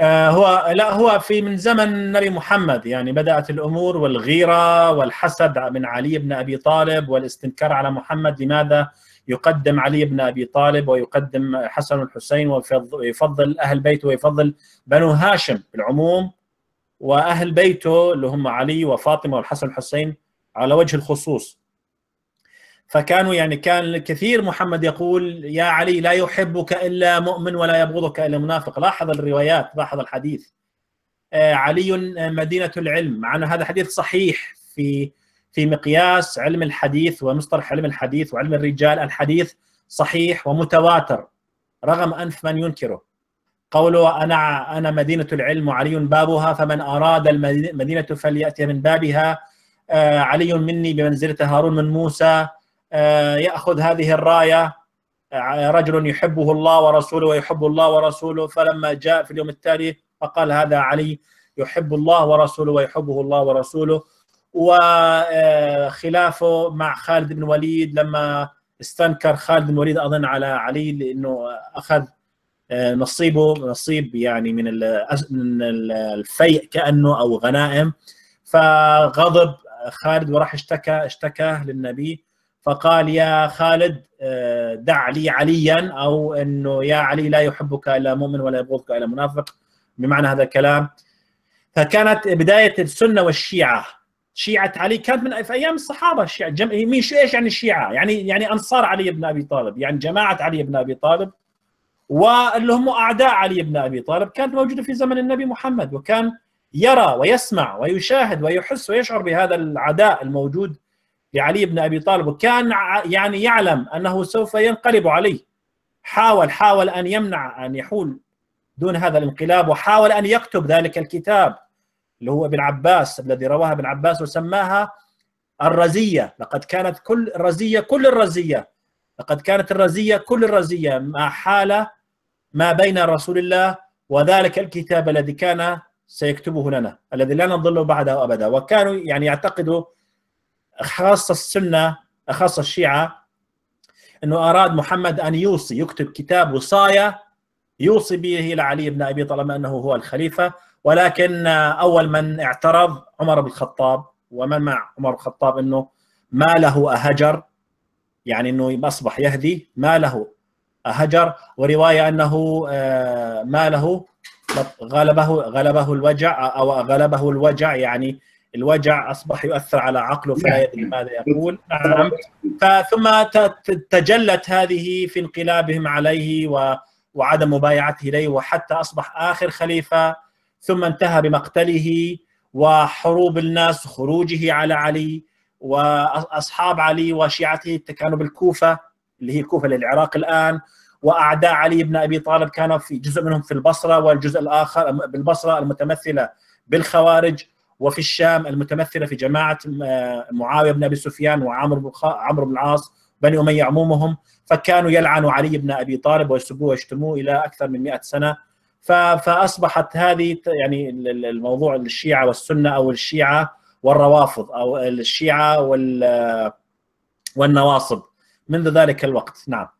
آه، هو لا هو في من زمن النبي محمد يعني بدات الامور والغيره والحسد من علي بن ابي طالب والاستنكار على محمد لماذا يقدم علي بن ابي طالب ويقدم حسن الحسين ويفضل اهل بيته ويفضل بنو هاشم بالعموم واهل بيته اللي هم علي وفاطمه والحسن الحسين على وجه الخصوص فكانوا يعني كان الكثير محمد يقول يا علي لا يحبك الا مؤمن ولا يبغضك الا منافق لاحظ الروايات لاحظ الحديث آه، علي آه، مدينه العلم مع ان هذا حديث صحيح في في مقياس علم الحديث ومصطلح علم الحديث وعلم الرجال الحديث صحيح ومتواتر رغم انف من ينكره قوله انا انا مدينه العلم وعلي بابها فمن اراد المدينه فلياتي من بابها آه، علي مني بمنزله هارون من موسى آه، ياخذ هذه الرايه آه، رجل يحبه الله ورسوله ويحب الله ورسوله فلما جاء في اليوم التالي فقال هذا علي يحب الله ورسوله ويحبه الله ورسوله وخلافه آه، مع خالد بن وليد لما استنكر خالد بن وليد اظن على علي لانه اخذ نصيبه نصيب يعني من من الفيء كانه او غنائم فغضب خالد وراح اشتكى اشتكى للنبي فقال يا خالد آه، دع لي عليا او انه يا علي لا يحبك الا مؤمن ولا يبغضك الا منافق بمعنى هذا الكلام فكانت بدايه السنه والشيعه شيعه علي كانت من في ايام الصحابه الشيعه جم... مين شو ايش يعني الشيعه؟ يعني يعني انصار علي بن ابي طالب، يعني جماعه علي بن ابي طالب واللي هم اعداء علي بن ابي طالب كانت موجوده في زمن النبي محمد وكان يرى ويسمع ويشاهد ويحس ويشعر بهذا العداء الموجود لعلي بن ابي طالب وكان يعني يعلم انه سوف ينقلب عليه حاول حاول ان يمنع ان يحول دون هذا الانقلاب وحاول ان يكتب ذلك الكتاب اللي هو ابن عباس الذي رواها ابن عباس وسماها الرزيه لقد كانت كل الرزيه كل الرزيه لقد كانت الرزيه كل الرزيه ما حال ما بين رسول الله وذلك الكتاب الذي كان سيكتبه لنا الذي لا نضل بعده ابدا وكانوا يعني يعتقدوا خاصة السنة خاصة الشيعة أنه أراد محمد أن يوصي يكتب كتاب وصاية يوصي به إلى علي بن أبي طالب أنه هو الخليفة ولكن أول من اعترض عمر بن الخطاب ومن مع عمر بن الخطاب أنه ما له أهجر يعني أنه أصبح يهدي ما له أهجر وروايه انه آه، ما له غلبه غلبه الوجع او غلبه الوجع يعني الوجع اصبح يؤثر على عقله فلا نعم. يدري ماذا يقول نعم فثم تجلت هذه في انقلابهم عليه و وعدم مبايعته اليه وحتى اصبح اخر خليفه ثم انتهى بمقتله وحروب الناس خروجه على علي واصحاب علي وشيعته كانوا بالكوفه اللي هي الكوفه للعراق الان واعداء علي بن ابي طالب كانوا في جزء منهم في البصره والجزء الاخر بالبصره المتمثله بالخوارج وفي الشام المتمثله في جماعه آه، معاويه بن ابي سفيان وعمرو بن عمرو بن العاص بني اميه عمومهم فكانوا يلعنوا علي بن ابي طالب ويسبوه ويشتموه الى اكثر من 100 سنه فاصبحت هذه يعني الموضوع الشيعه والسنه او الشيعه والروافض او الشيعه وال والنواصب منذ ذلك الوقت نعم